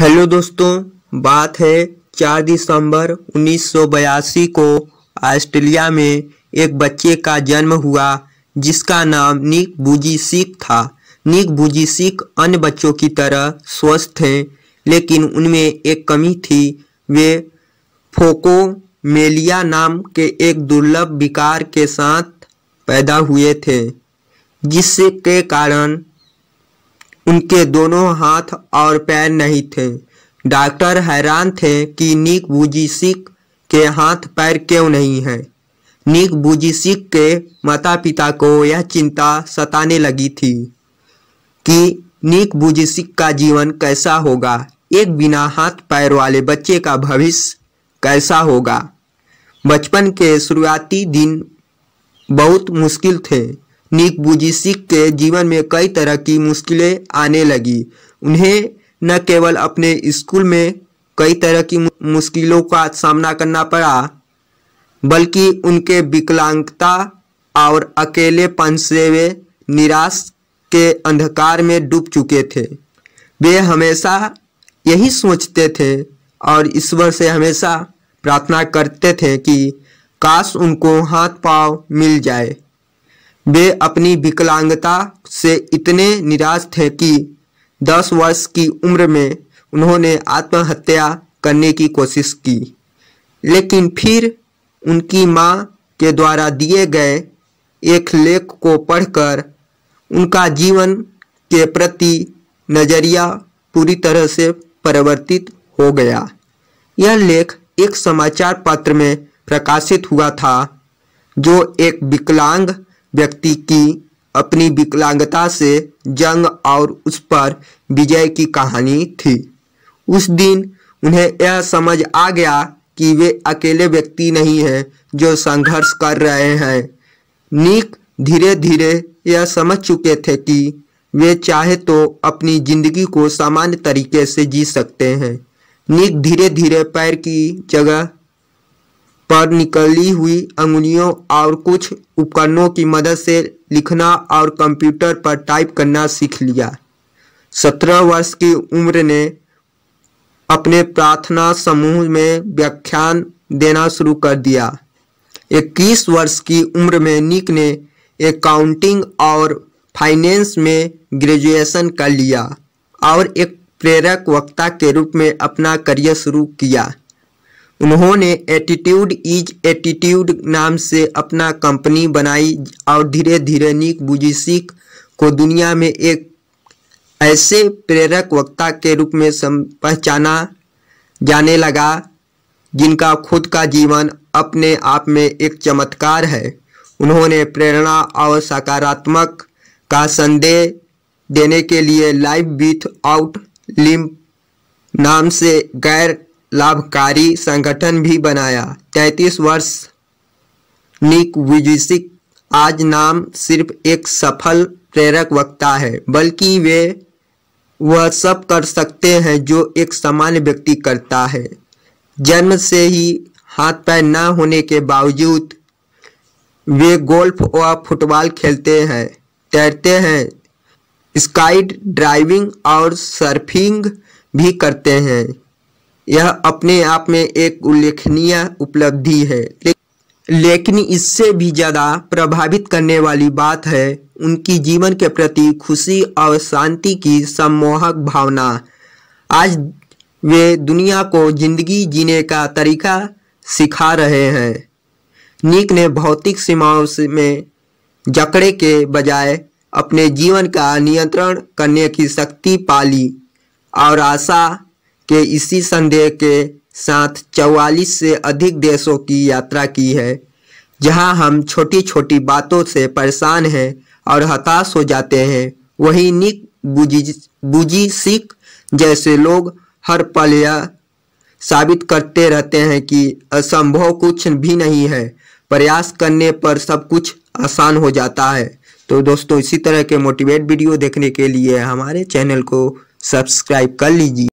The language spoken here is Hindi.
हेलो दोस्तों बात है चार दिसंबर 1982 को ऑस्ट्रेलिया में एक बच्चे का जन्म हुआ जिसका नाम निक बुजी सिख था निक बुजी सिख अन्य बच्चों की तरह स्वस्थ थे लेकिन उनमें एक कमी थी वे फोकोमेलिया नाम के एक दुर्लभ विकार के साथ पैदा हुए थे जिसके कारण उनके दोनों हाथ और पैर नहीं थे डॉक्टर हैरान थे कि निक बुजिसिक के हाथ पैर क्यों नहीं हैं निक बुजिसिक के माता पिता को यह चिंता सताने लगी थी कि निक बुजिसिक का जीवन कैसा होगा एक बिना हाथ पैर वाले बच्चे का भविष्य कैसा होगा बचपन के शुरुआती दिन बहुत मुश्किल थे निक बुजिसिक के जीवन में कई तरह की मुश्किलें आने लगी उन्हें न केवल अपने स्कूल में कई तरह की मुश्किलों का सामना करना पड़ा बल्कि उनके विकलांगता और अकेलेपन से वे निराश के अंधकार में डूब चुके थे वे हमेशा यही सोचते थे और ईश्वर से हमेशा प्रार्थना करते थे कि काश उनको हाथ पाँव मिल जाए वे अपनी विकलांगता से इतने निराश थे कि दस वर्ष की उम्र में उन्होंने आत्महत्या करने की कोशिश की लेकिन फिर उनकी माँ के द्वारा दिए गए एक लेख को पढ़कर उनका जीवन के प्रति नज़रिया पूरी तरह से परिवर्तित हो गया यह लेख एक समाचार पत्र में प्रकाशित हुआ था जो एक विकलांग व्यक्ति की अपनी विकलांगता से जंग और उस पर विजय की कहानी थी उस दिन उन्हें यह समझ आ गया कि वे अकेले व्यक्ति नहीं हैं जो संघर्ष कर रहे हैं निक धीरे धीरे यह समझ चुके थे कि वे चाहे तो अपनी जिंदगी को सामान्य तरीके से जी सकते हैं निक धीरे धीरे पैर की जगह पर निकली हुई अंगुलियों और कुछ उपकरणों की मदद से लिखना और कंप्यूटर पर टाइप करना सीख लिया सत्रह वर्ष की उम्र ने अपने प्रार्थना समूह में व्याख्यान देना शुरू कर दिया इक्कीस वर्ष की उम्र में निक ने अकाउंटिंग और फाइनेंस में ग्रेजुएशन कर लिया और एक प्रेरक वक्ता के रूप में अपना करियर शुरू किया उन्होंने एटीट्यूड इज एटीट्यूड नाम से अपना कंपनी बनाई और धीरे धीरे निक बुजिशिक को दुनिया में एक ऐसे प्रेरक वक्ता के रूप में पहचाना जाने लगा जिनका खुद का जीवन अपने आप में एक चमत्कार है उन्होंने प्रेरणा और सकारात्मक का संदेह देने के लिए लाइव विथ आउट लिम नाम से गैर लाभकारी संगठन भी बनाया तैतीस वर्ष निक विजिसिक आज नाम सिर्फ एक सफल प्रेरक वक्ता है बल्कि वे वह सब कर सकते हैं जो एक सामान्य व्यक्ति करता है जन्म से ही हाथ पैर न होने के बावजूद वे गोल्फ व फुटबॉल खेलते हैं तैरते हैं स्काइड ड्राइविंग और सर्फिंग भी करते हैं यह अपने आप में एक उल्लेखनीय उपलब्धि है लेकिन इससे भी ज़्यादा प्रभावित करने वाली बात है उनकी जीवन के प्रति खुशी और शांति की सम्मोहक भावना आज वे दुनिया को जिंदगी जीने का तरीका सिखा रहे हैं निक ने भौतिक सीमाओं में जकड़े के बजाय अपने जीवन का नियंत्रण करने की शक्ति पाली और आशा के इसी संदेह के साथ 44 से अधिक देशों की यात्रा की है जहां हम छोटी छोटी बातों से परेशान हैं और हताश हो जाते हैं वहीं निक बुजी बुजी सिख जैसे लोग हर पल या साबित करते रहते हैं कि असंभव कुछ भी नहीं है प्रयास करने पर सब कुछ आसान हो जाता है तो दोस्तों इसी तरह के मोटिवेट वीडियो देखने के लिए हमारे चैनल को सब्सक्राइब कर लीजिए